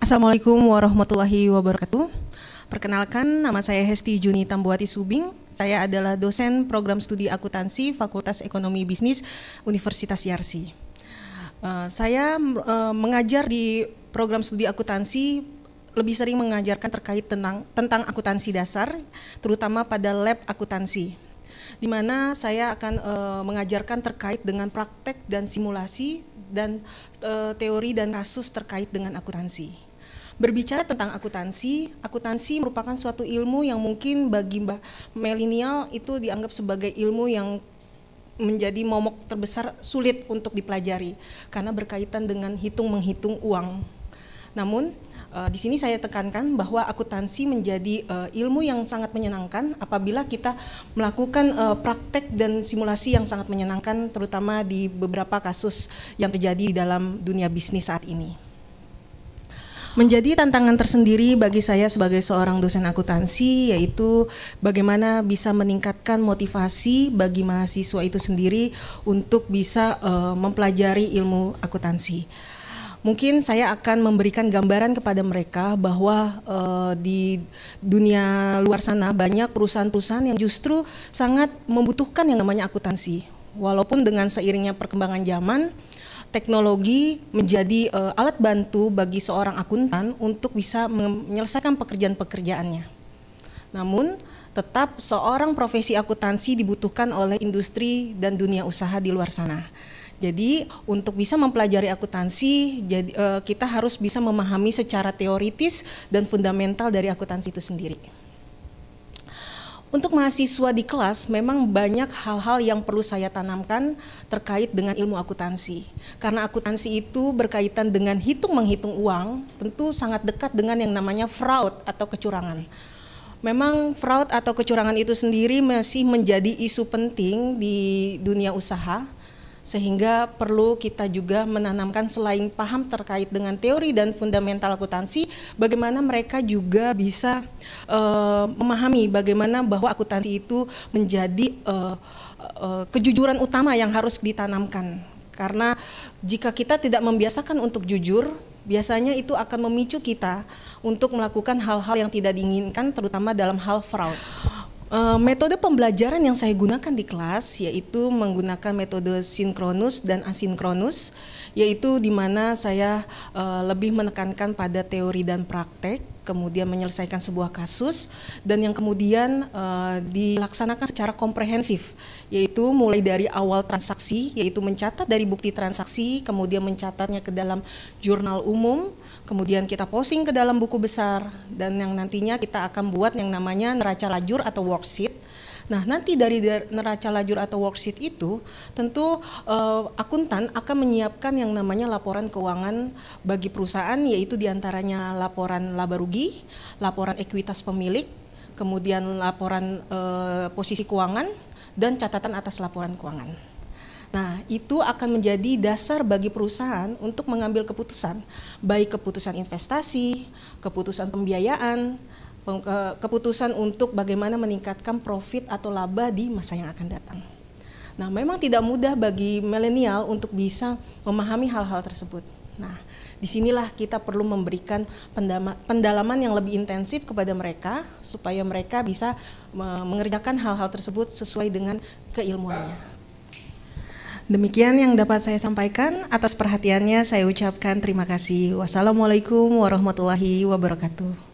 Assalamualaikum warahmatullahi wabarakatuh. Perkenalkan, nama saya Hesti Juni Tambuati Subing. Saya adalah dosen program studi akuntansi Fakultas Ekonomi Bisnis Universitas Yarsi. Uh, saya uh, mengajar di program studi akuntansi lebih sering mengajarkan terkait tentang tentang akuntansi dasar, terutama pada lab akuntansi di mana saya akan uh, mengajarkan terkait dengan praktek dan simulasi dan uh, teori dan kasus terkait dengan akuntansi. Berbicara tentang akuntansi, akuntansi merupakan suatu ilmu yang mungkin bagi Mbah milenial itu dianggap sebagai ilmu yang menjadi momok terbesar sulit untuk dipelajari karena berkaitan dengan hitung menghitung uang. Namun eh, di sini saya tekankan bahwa akuntansi menjadi eh, ilmu yang sangat menyenangkan apabila kita melakukan eh, praktek dan simulasi yang sangat menyenangkan terutama di beberapa kasus yang terjadi di dalam dunia bisnis saat ini menjadi tantangan tersendiri bagi saya sebagai seorang dosen akuntansi yaitu bagaimana bisa meningkatkan motivasi bagi mahasiswa itu sendiri untuk bisa uh, mempelajari ilmu akuntansi mungkin saya akan memberikan gambaran kepada mereka bahwa uh, di dunia luar sana banyak perusahaan-perusahaan yang justru sangat membutuhkan yang namanya akuntansi. Walaupun dengan seiringnya perkembangan zaman, teknologi menjadi uh, alat bantu bagi seorang akuntan untuk bisa menyelesaikan pekerjaan-pekerjaannya. Namun, tetap seorang profesi akuntansi dibutuhkan oleh industri dan dunia usaha di luar sana. Jadi untuk bisa mempelajari akuntansi, eh, kita harus bisa memahami secara teoritis dan fundamental dari akuntansi itu sendiri. Untuk mahasiswa di kelas memang banyak hal-hal yang perlu saya tanamkan terkait dengan ilmu akuntansi. Karena akuntansi itu berkaitan dengan hitung menghitung uang, tentu sangat dekat dengan yang namanya fraud atau kecurangan. Memang fraud atau kecurangan itu sendiri masih menjadi isu penting di dunia usaha sehingga perlu kita juga menanamkan selain paham terkait dengan teori dan fundamental akuntansi, bagaimana mereka juga bisa uh, memahami bagaimana bahwa akuntansi itu menjadi uh, uh, kejujuran utama yang harus ditanamkan. Karena jika kita tidak membiasakan untuk jujur, biasanya itu akan memicu kita untuk melakukan hal-hal yang tidak diinginkan, terutama dalam hal fraud. Eh, metode pembelajaran yang saya gunakan di kelas yaitu menggunakan metode sinkronus dan asinkronus, yaitu di mana saya uh, lebih menekankan pada teori dan praktek kemudian menyelesaikan sebuah kasus dan yang kemudian uh, dilaksanakan secara komprehensif yaitu mulai dari awal transaksi yaitu mencatat dari bukti transaksi kemudian mencatatnya ke dalam jurnal umum kemudian kita posting ke dalam buku besar dan yang nantinya kita akan buat yang namanya neraca lajur atau worksheet Nah, nanti dari neraca lajur atau worksheet itu tentu uh, akuntan akan menyiapkan yang namanya laporan keuangan bagi perusahaan yaitu diantaranya laporan laba rugi, laporan ekuitas pemilik, kemudian laporan uh, posisi keuangan dan catatan atas laporan keuangan. Nah, itu akan menjadi dasar bagi perusahaan untuk mengambil keputusan, baik keputusan investasi, keputusan pembiayaan, keputusan untuk bagaimana meningkatkan profit atau laba di masa yang akan datang. Nah, memang tidak mudah bagi milenial untuk bisa memahami hal-hal tersebut. Nah, disinilah kita perlu memberikan pendalaman yang lebih intensif kepada mereka supaya mereka bisa mengerjakan hal-hal tersebut sesuai dengan keilmuannya. Demikian yang dapat saya sampaikan. Atas perhatiannya saya ucapkan terima kasih. Wassalamualaikum warahmatullahi wabarakatuh.